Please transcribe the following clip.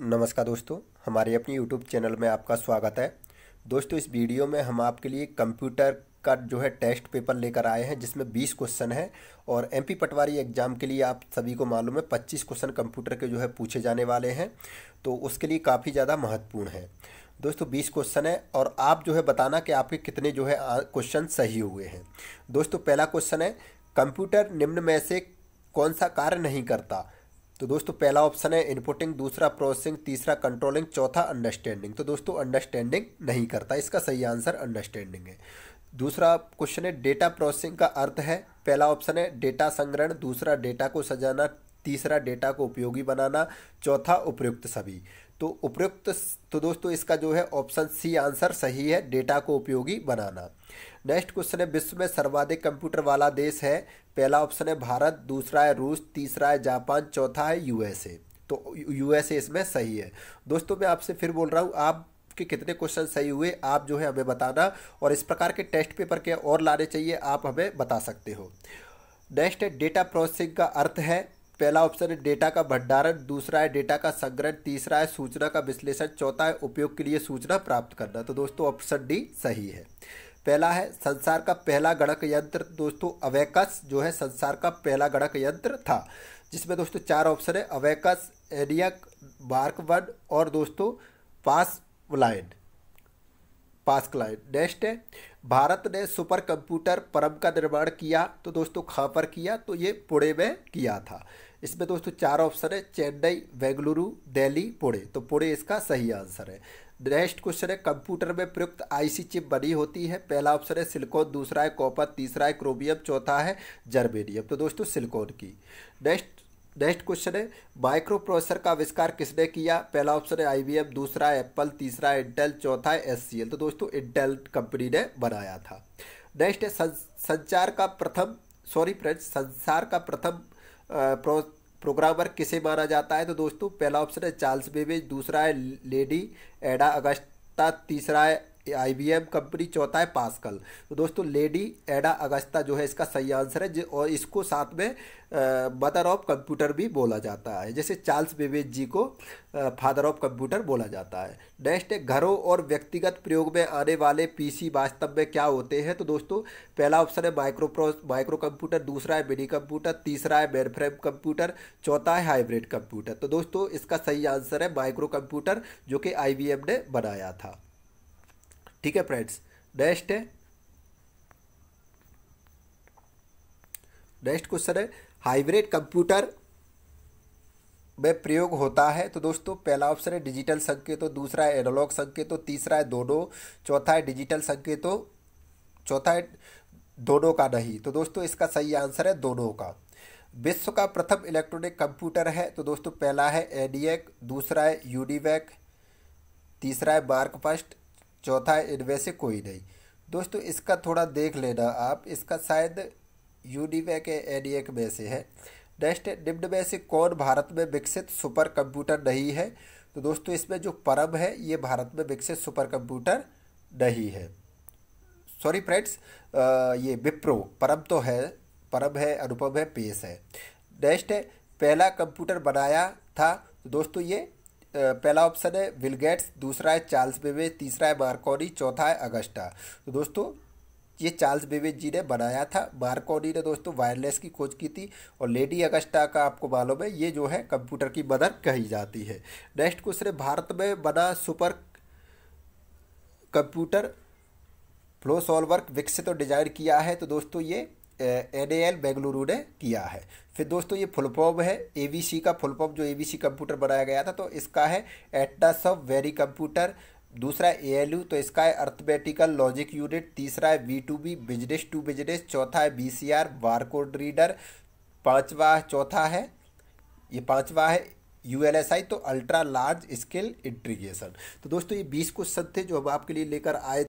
नमस्कार दोस्तों हमारे अपने YouTube चैनल में आपका स्वागत है दोस्तों इस वीडियो में हम आपके लिए कंप्यूटर का जो है टेस्ट पेपर लेकर आए हैं जिसमें 20 क्वेश्चन हैं और एमपी पटवारी एग्जाम के लिए आप सभी को मालूम है 25 क्वेश्चन कंप्यूटर के जो है पूछे जाने वाले हैं तो उसके लिए काफ़ी ज़्यादा महत्वपूर्ण है दोस्तों बीस क्वेश्चन है और आप जो है बताना कि आपके कितने जो है क्वेश्चन सही हुए हैं दोस्तों पहला क्वेश्चन है कंप्यूटर निम्न में से कौन सा कार्य नहीं करता तो दोस्तों पहला ऑप्शन है इनपुटिंग दूसरा प्रोसेसिंग तीसरा कंट्रोलिंग चौथा अंडरस्टैंडिंग तो दोस्तों अंडरस्टैंडिंग नहीं करता इसका सही आंसर अंडरस्टैंडिंग है दूसरा क्वेश्चन है डेटा प्रोसेसिंग का अर्थ है पहला ऑप्शन है डेटा संग्रहण दूसरा डेटा को सजाना तीसरा डेटा को उपयोगी बनाना चौथा उपयुक्त सभी तो उपयुक्त तो दोस्तों इसका जो है ऑप्शन सी आंसर सही है डेटा को उपयोगी बनाना नेक्स्ट क्वेश्चन है विश्व में सर्वाधिक कंप्यूटर वाला देश है पहला ऑप्शन है भारत दूसरा है रूस तीसरा है जापान चौथा है यूएसए तो यूएसए इसमें सही है दोस्तों मैं आपसे फिर बोल रहा हूँ आप कि कितने क्वेश्चन सही हुए आप जो है हमें बताना और इस प्रकार के टेस्ट पेपर के और लाने चाहिए आप हमें बता सकते हो नेक्स्ट है डेटा प्रोसेसिंग का अर्थ है पहला ऑप्शन है डेटा का भंडारण दूसरा है डेटा का संग्रहण तीसरा है सूचना का विश्लेषण चौथा है उपयोग के लिए सूचना प्राप्त करना तो दोस्तों ऑप्शन डी सही है पहला है संसार का पहला गणक यंत्र दोस्तों अवैकस जो है संसार का पहला गणक यंत्र था जिसमें दोस्तों चार ऑप्शन है अवैकस एनियक बार्क वन और दोस्तों Pascaline Pascaline next है भारत ने सुपर कंप्यूटर परम का निर्माण किया तो दोस्तों कहाँ पर किया तो ये पुणे में किया था इसमें तो दोस्तों चार ऑप्शन है चेन्नई बेंगलुरु दिल्ली पुणे तो पुणे इसका सही आंसर है नेक्स्ट क्वेश्चन है कंप्यूटर में प्रयुक्त आईसी चिप बनी होती है पहला ऑप्शन है सिलिकॉन दूसरा है कॉपर तीसरा है क्रोमियम चौथा है जर्मेनियम तो दोस्तों सिलिकॉन की नेक्स्ट नेक्स्ट क्वेश्चन है माइक्रो प्रोसेसर का आविष्कार किसने किया पहला ऑप्शन है आईबीएम दूसरा एप्पल तीसरा इंटेल चौथा है एससीएल तो दोस्तों इंटेल कंपनी ने बनाया था नेक्स्ट है संचार का प्रथम सॉरी फ्रेंड्स संसार का प्रथम प्रो, प्रोग्रामर किसे माना जाता है तो दोस्तों पहला ऑप्शन है चार्ल्स बेबेज दूसरा है लेडी एडा अगस्ता तीसरा है आई कंपनी चौथा है पास्कल तो दोस्तों लेडी एडा अगस्ता जो है इसका सही आंसर है और इसको साथ में मदर ऑफ कंप्यूटर भी बोला जाता है जैसे चार्ल्स बेबेज जी को फादर ऑफ कंप्यूटर बोला जाता है नेक्स्ट है घरों और व्यक्तिगत प्रयोग में आने वाले पीसी वास्तव में क्या होते हैं तो दोस्तों पहला ऑप्शन है माइक्रो माइक्रो कंप्यूटर दूसरा है मिनी कंप्यूटर तीसरा है मेनफ्रेम कंप्यूटर चौथा है हाइब्रिड कंप्यूटर तो दोस्तों इसका सही आंसर है माइक्रो कंप्यूटर जो कि आई ने बनाया था ठीक है फ्रेंड्स नेक्स्ट है नेक्स्ट क्वेश्चन है हाइब्रिड कंप्यूटर में प्रयोग होता है तो दोस्तों पहला ऑप्शन है डिजिटल संकेतों दूसरा है एनालॉग संकेतों तीसरा है दोनों चौथा है डिजिटल संकेतों चौथा है दोनों का नहीं तो दोस्तों इसका सही आंसर है दोनों का विश्व का प्रथम इलेक्ट्रॉनिक कंप्यूटर है तो दोस्तों पहला है एडीएक दूसरा है यूडीवैक तीसरा है मार्क फर्स्ट चौथा है इनमें से कोई नहीं दोस्तों इसका थोड़ा देख लेना आप इसका शायद यूनिवेक एक में से है नेक्स्ट निम्न में से कौन भारत में विकसित सुपर कंप्यूटर नहीं है तो दोस्तों इसमें जो परम है ये भारत में विकसित सुपर कंप्यूटर नहीं है सॉरी फ्रेंड्स ये विप्रो परम तो है परम है अनुपम है पेस है नेक्स्ट पहला कंप्यूटर बनाया था तो दोस्तों ये पहला ऑप्शन है विल गेट्स दूसरा है चार्ल्स बेबेज तीसरा है बारकोनी चौथा है अगस्टा तो दोस्तों ये चार्ल्स बेबेज जी ने बनाया था बारकोनी ने दोस्तों वायरलेस की खोज की थी और लेडी अगस्टा का आपको मालूम है ये जो है कंप्यूटर की मदर कही जाती है नेक्स्ट क्वेश्चन है भारत में बना सुपर कंप्यूटर फ्लो सॉल्वर विकसित और डिजाइन किया है तो दोस्तों ये एन एल बेंगलुरु ने किया है फिर दोस्तों ये फुल फॉर्म है एवीसी का फुल जो एवीसी कंप्यूटर बनाया गया था तो इसका है एटनस ऑफ वेरी कंप्यूटर दूसरा ए तो इसका है अर्थमेटिकल लॉजिक यूनिट तीसरा है B two B business to business चौथा है B C R barcode reader पाँचवा चौथा है ये पाँचवा है यू एल एस आई तो अल्ट्रा लार्ज स्केल इंट्रीगेशन तो दोस्तों ये बीस क्वेश्चन थे जो हम आपके लिए लेकर आए